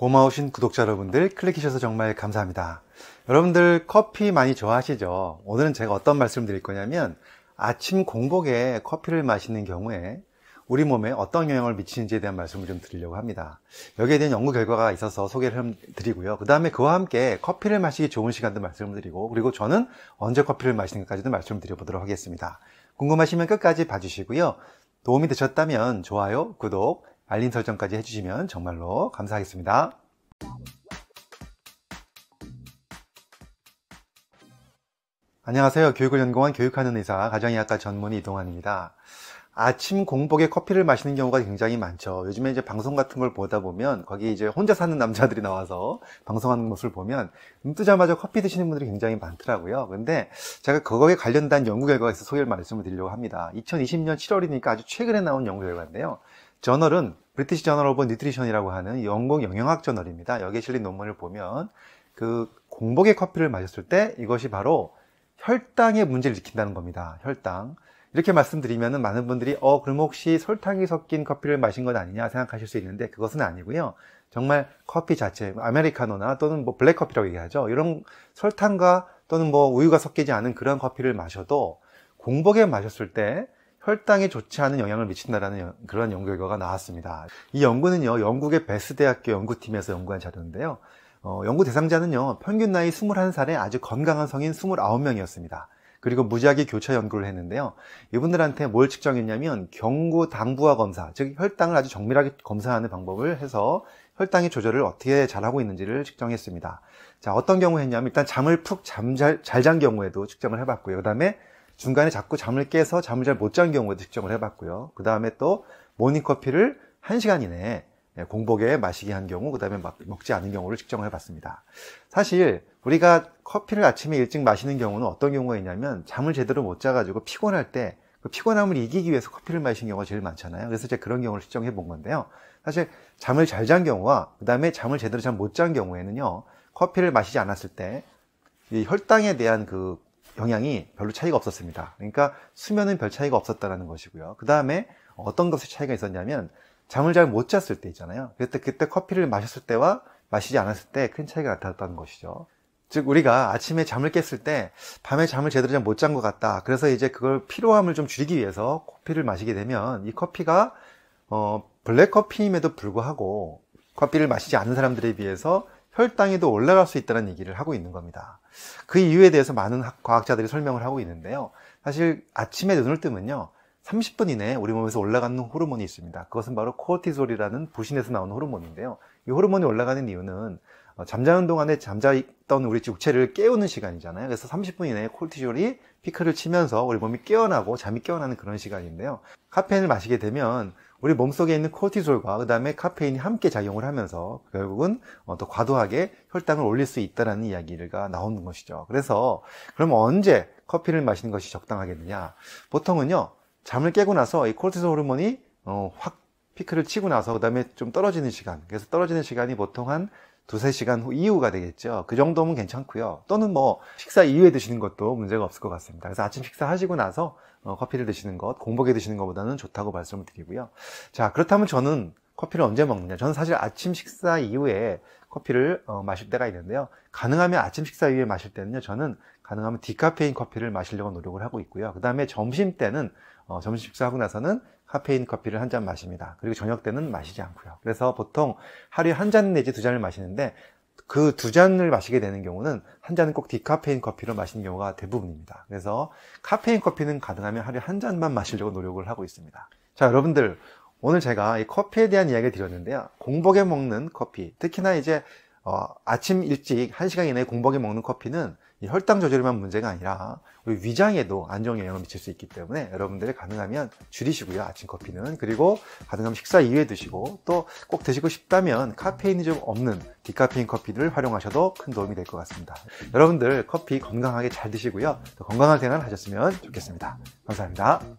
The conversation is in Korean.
고마우신 구독자 여러분들 클릭해주셔서 정말 감사합니다. 여러분들 커피 많이 좋아하시죠? 오늘은 제가 어떤 말씀 을 드릴 거냐면 아침 공복에 커피를 마시는 경우에 우리 몸에 어떤 영향을 미치는지에 대한 말씀을 좀 드리려고 합니다. 여기에 대한 연구 결과가 있어서 소개를 드리고요. 그 다음에 그와 함께 커피를 마시기 좋은 시간도 말씀드리고 그리고 저는 언제 커피를 마시는까지도 것 말씀드려보도록 하겠습니다. 궁금하시면 끝까지 봐주시고요. 도움이 되셨다면 좋아요, 구독, 알림 설정까지 해주시면 정말로 감사하겠습니다. 안녕하세요. 교육을 연구한 교육하는 의사 가정의학과 전문의 이동환입니다. 아침 공복에 커피를 마시는 경우가 굉장히 많죠. 요즘에 이제 방송 같은 걸 보다 보면 거기 이제 혼자 사는 남자들이 나와서 방송하는 모습을 보면 눈 뜨자마자 커피 드시는 분들이 굉장히 많더라고요. 근데 제가 그거에 관련된 연구 결과에서 소개를 말씀을 드리려고 합니다. 2020년 7월이니까 아주 최근에 나온 연구 결과인데요. 저널은 브리티시 저널 오브 뉴트리션이라고 하는 영국 영양학 저널입니다. 여기에 실린 논문을 보면 그공복의 커피를 마셨을 때 이것이 바로 혈당의 문제를 지킨다는 겁니다. 혈당. 이렇게 말씀드리면 많은 분들이 어 그럼 혹시 설탕이 섞인 커피를 마신 것 아니냐 생각하실 수 있는데 그것은 아니고요. 정말 커피 자체 아메리카노나 또는 뭐 블랙 커피라고 얘기하죠. 이런 설탕과 또는 뭐 우유가 섞이지 않은 그런 커피를 마셔도 공복에 마셨을 때 혈당에 좋지 않은 영향을 미친다라는 그런 연구 결과가 나왔습니다. 이 연구는요, 영국의 베스 대학교 연구팀에서 연구한 자료인데요. 어, 연구 대상자는요, 평균 나이 2 1살에 아주 건강한 성인 29명이었습니다. 그리고 무작위 교차 연구를 했는데요. 이분들한테 뭘 측정했냐면 경구 당부화 검사, 즉 혈당을 아주 정밀하게 검사하는 방법을 해서 혈당의 조절을 어떻게 잘하고 있는지를 측정했습니다. 자, 어떤 경우 했냐면 일단 잠을 푹잠잘잔 경우에도 측정을 해봤고요. 그 다음에 중간에 자꾸 잠을 깨서 잠을 잘 못 잔 경우도 측정을 해봤고요. 그 다음에 또 모닝커피를 1시간 이내에 예, 공복에 마시게 한 경우, 그 다음에 먹지 않은 경우를 측정을 해봤습니다. 사실 우리가 커피를 아침에 일찍 마시는 경우는 어떤 경우가 있냐면 잠을 제대로 못 자가지고 피곤할 때 그 피곤함을 이기기 위해서 커피를 마시는 경우가 제일 많잖아요. 그래서 제가 그런 경우를 측정해 본 건데요. 사실 잠을 잘 잔 경우와 그 다음에 잠을 제대로 잘 못 잔 경우에는요, 커피를 마시지 않았을 때 혈당에 대한 그 영향이 별로 차이가 없었습니다. 그러니까 수면은 별 차이가 없었다라는 것이고요. 그 다음에 어떤 것에 차이가 있었냐면 잠을 잘 못 잤을 때 있잖아요. 그때 그때 커피를 마셨을 때와 마시지 않았을 때 큰 차이가 나타났다는 것이죠. 즉 우리가 아침에 잠을 깼을 때 밤에 잠을 제대로 못 잔 것 같다. 그래서 이제 그걸 피로함을 좀 줄이기 위해서 커피를 마시게 되면 이 커피가 어 블랙 커피임에도 불구하고 커피를 마시지 않는 사람들에 비해서 혈당에도 올라갈 수 있다는 얘기를 하고 있는 겁니다. 그 이유에 대해서 많은 과학자들이 설명을 하고 있는데요. 사실 아침에 눈을 뜨면요. 30분 이내에 우리 몸에서 올라가는 호르몬이 있습니다. 그것은 바로 코르티솔이라는 부신에서 나오는 호르몬인데요. 이 호르몬이 올라가는 이유는 어, 잠자는 동안에 잠자있던 우리 육체를 깨우는 시간이잖아요. 그래서 30분 이내에 코르티솔이 피크를 치면서 우리 몸이 깨어나고 잠이 깨어나는 그런 시간인데요. 카페인을 마시게 되면 우리 몸속에 있는 코티솔과 그다음에 카페인이 함께 작용을 하면서 결국은 어, 더 과도하게 혈당을 올릴 수 있다라는 이야기가 나오는 것이죠. 그래서 그럼 언제 커피를 마시는 것이 적당하겠느냐? 보통은요. 잠을 깨고 나서 이코티솔 호르몬이 어확 피크를 치고 나서 그다음에 좀 떨어지는 시간. 그래서 떨어지는 시간이 보통 한 두세 시간 후 이후가 되겠죠. 그 정도면 괜찮고요. 또는 뭐 식사 이후에 드시는 것도 문제가 없을 것 같습니다. 그래서 아침 식사 하시고 나서 어, 커피를 드시는 것, 공복에 드시는 것보다는 좋다고 말씀을 드리고요. 자, 그렇다면 저는 커피를 언제 먹느냐. 저는 사실 아침 식사 이후에 커피를 어, 마실 때가 있는데요. 가능하면 아침 식사 이후에 마실 때는요. 저는 가능하면 디카페인 커피를 마시려고 노력을 하고 있고요. 그 다음에 점심 때는 어, 점심 식사하고 나서는 카페인 커피를 한 잔 마십니다. 그리고 저녁 때는 마시지 않고요. 그래서 보통 하루에 한 잔 내지 두 잔을 마시는데 그 두 잔을 마시게 되는 경우는 한 잔은 꼭 디카페인 커피로 마시는 경우가 대부분입니다. 그래서 카페인 커피는 가능하면 하루에 한 잔만 마시려고 노력을 하고 있습니다. 자, 여러분들 오늘 제가 이 커피에 대한 이야기를 드렸는데요. 공복에 먹는 커피, 특히나 이제 어, 아침 일찍 1시간 이내에 공복에 먹는 커피는 혈당 조절만 문제가 아니라 우리 위장에도 안 좋은 영향을 미칠 수 있기 때문에 여러분들이 가능하면 줄이시고요. 아침 커피는. 그리고 가능하면 식사 이후에 드시고 또 꼭 드시고 싶다면 카페인이 좀 없는 디카페인 커피를 활용하셔도 큰 도움이 될 것 같습니다. 여러분들 커피 건강하게 잘 드시고요. 또 건강한 생활 하셨으면 좋겠습니다. 감사합니다.